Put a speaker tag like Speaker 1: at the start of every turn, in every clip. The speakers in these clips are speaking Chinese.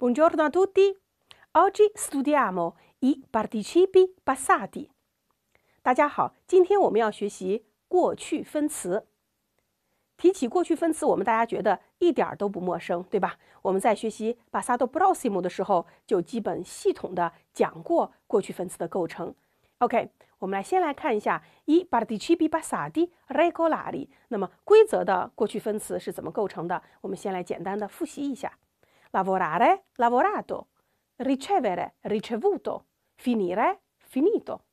Speaker 1: Buon giorno a tutti. Oggi studiamo i participi passati. 大家好，今天我们要学习过去分词。提起过去分词，我们大家觉得一点都不陌生，对吧？我们在学习 passato prossimo 的时候，就基本系统的讲过过去分词的构成。OK，我们来先来看一下 i participi passati regolari。那么规则的过去分词是怎么构成的？我们先来简单的复习一下。Lavorare, lavorato. Ricevere, ricevuto. Finire, finito.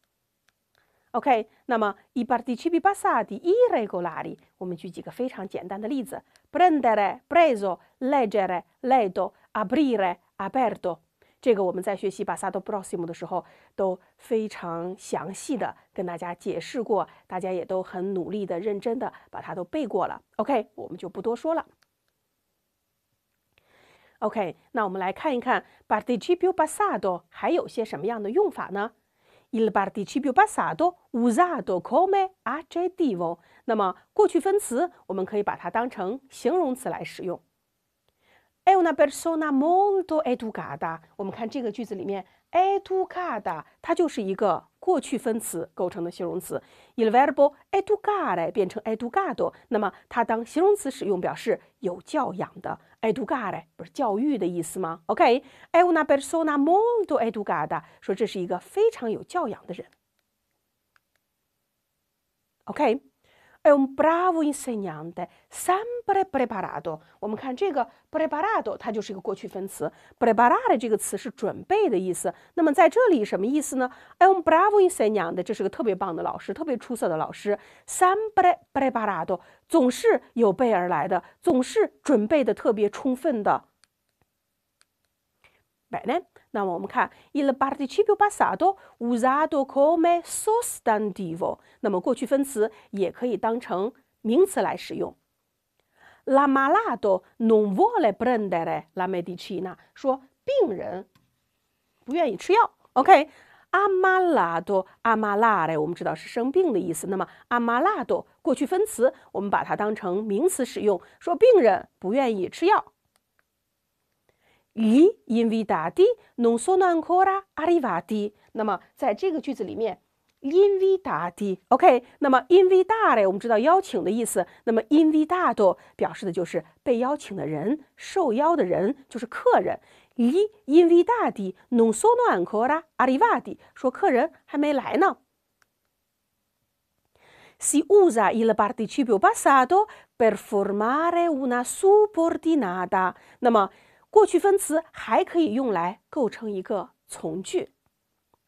Speaker 1: Ok, OK，那么 i participi passati irregolari, prendere, preso, leggere, letto, aprire, aperto. irregolari，我们举几个非常简单的例子：prendere、preso、leggere、letto、aprire、aperto。这个我们在学习 cioè passato prossimo è che Ok, di 的时候都非常详细的跟大家解释过，大家也都很努力的、认真的把它都背过了。OK，我们就不多说了。OK，那我们来看一看，participio pasado 还有些什么样的用法呢 i l participio pasado usado como adjetivo，那么过去分词我们可以把它当成形容词来使用。E una persona m o l d o educada，我们看这个句子里面 educada，它就是一个。过去分词构成的形容词，invariable e d u c a d e 变成 educado，那么它当形容词使用，表示有教养的 e d u c a d e 不是教育的意思吗？OK，una okay. persona m t o educada 说这是一个非常有教养的人。OK。哎，我们 bravo insegnante，sempre preparato。我们看这个 p r e p a r a d o 它就是一个过去分词。preparato 这个词是准备的意思。那么在这里什么意思呢？哎，我们 bravo insegnante，这是个特别棒的老师，特别出色的老师。sempre p r e p a r a d o 总是有备而来的，总是准备的特别充分的。买呢？那么我们看 il p a r t i c i p i o passato usato come sostantivo，那么过去分词也可以当成名词来使用。La malato non vuole prendere la medicina，说病人不愿意吃药。o k a m m a l a d o a m a l a t e 我们知道是生病的意思。那么 a m a l a d o 过去分词，我们把它当成名词使用，说病人不愿意吃药。gli invitati non sono ancora arrivati. se gli invitati, ok? 那么 invitare un di di 我们知道邀请的意思，那么 invitato di di di ren, ren, show Gli invitati non sono ancora arrivati. hai mai Si usa il participio passato per formare una subordinata. subordinata。那么过去分词还可以用来构成一个从句，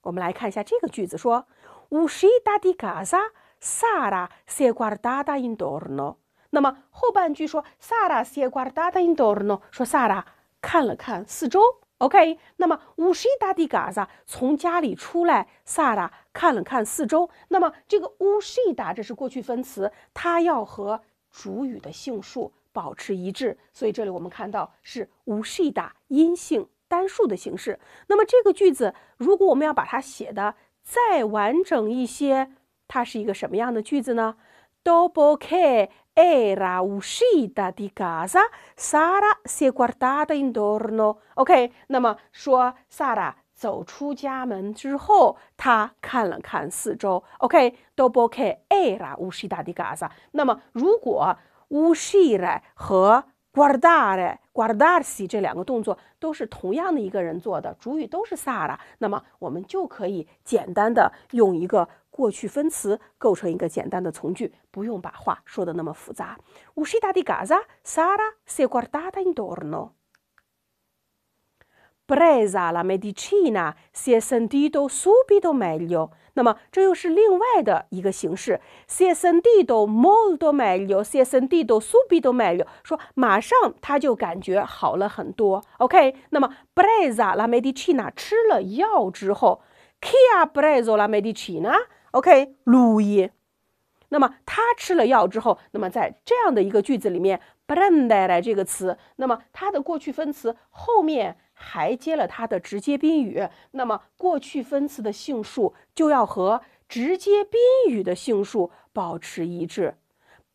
Speaker 1: 我们来看一下这个句子：说“乌西达的嘎萨萨拉塞瓜尔达达 o r 尔诺”。那么后半句说“萨拉塞瓜尔达达 o r 尔诺”，说萨拉看了看四周。OK，那么“乌西达 a 嘎萨”从家里出来，萨拉看了看四周。那么这个“乌西达”这是过去分词，它要和主语的性数。保持一致，所以这里我们看到是乌西达阴性单数的形式。那么这个句子，如果我们要把它写的再完整一些，它是一个什么样的句子呢？Do bo ke a la uchi da di gaza, r a in dorno. OK，那么说萨拉走出家门之后，他看了看四周。OK，Do bo ke a la u 西 h i 嘎 a 那么如果 u s c r e 和 guardar guardarsi 这两个动作都是同样的一个人做的，主语都是萨拉，那么我们就可以简单的用一个过去分词构成一个简单的从句，不用把话说的那么复杂。u s c i e a di a casa, Sara si guardata intorno. Prezza la medicina si sentito subito meglio。那么这又是另外的一个形式，si sentito molto meglio，si sentito subito meglio。说马上他就感觉好了很多。OK，那么 Prezza la medicina 吃了药之后 c h ha Prezzo la m e d i c i n a o k l u i i 那么他吃了药之后，那么在这样的一个句子里面，prendere 这个词，那么它的过去分词后面。还接了它的直接宾语，那么过去分词的性数就要和直接宾语的性数保持一致。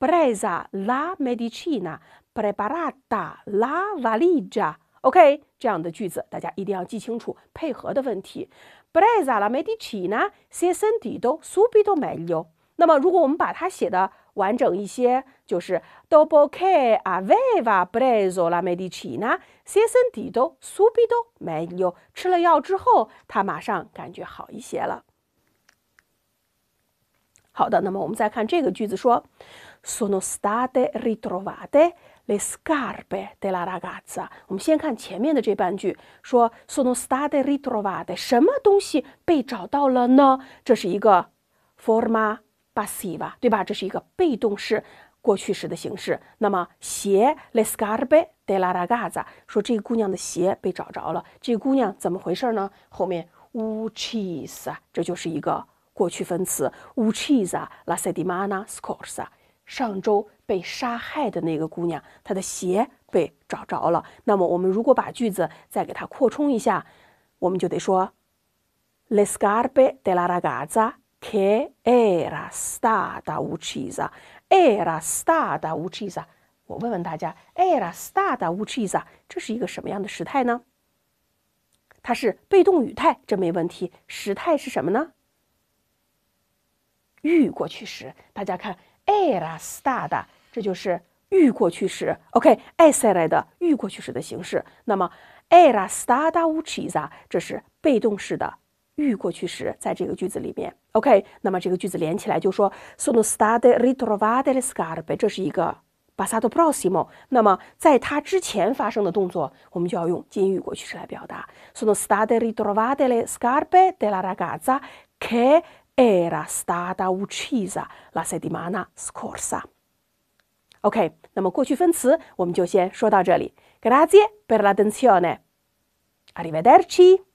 Speaker 1: Brezza la Medici n a p r e p a r a t a la valigia。OK，这样的句子大家一定要记清楚配合的问题。Brezza la Medici a s i c e n t e subito meglio。那么如果我们把它写的完整一些。就是 dopo che aveva preso la medicina, si sentì subito meglio. 吃了药之后，他马上感觉好一些了。好的，那么我们再看这个句子说 sono state ritrovate le scarpe della ragazza。我们先看前面的这半句，说 sono state ritrovate 什么东西被找到了呢？这是一个 forma passiva，对吧？这是一个被动式。过去时的形式。那么，鞋 le scarpe d e l a ragazza 说，这个姑娘的鞋被找着了。这个姑娘怎么回事呢？后面 u c h i s a 这就是一个过去分词 u c h i s a la sedimana scorsa。上周被杀害的那个姑娘，她的鞋被找着了。那么，我们如果把句子再给它扩充一下，我们就得说 le scarpe della ragazza che era stata uccisa。era stada uchisa，我问问大家，era stada uchisa，这是一个什么样的时态呢？它是被动语态，这没问题。时态是什么呢？预过去时。大家看，era stada，这就是预过去时。OK，s 塞来的预过去时的形式。那么，era stada uchisa，这是被动式的。预过去时在这个句子里面，OK。那么这个句子连起来就说：sono state ritrovate le scarpe。这是一个 passato prossimo。那么在它之前发生的动作，我们就要用近语过去时来表达：sono state ritrovate le scarpe della ragazza che era stata uccisa la settimana s c o r s a OK。那么过去分词我们就先说到这里。Grazie per la tensione. Arrivederci.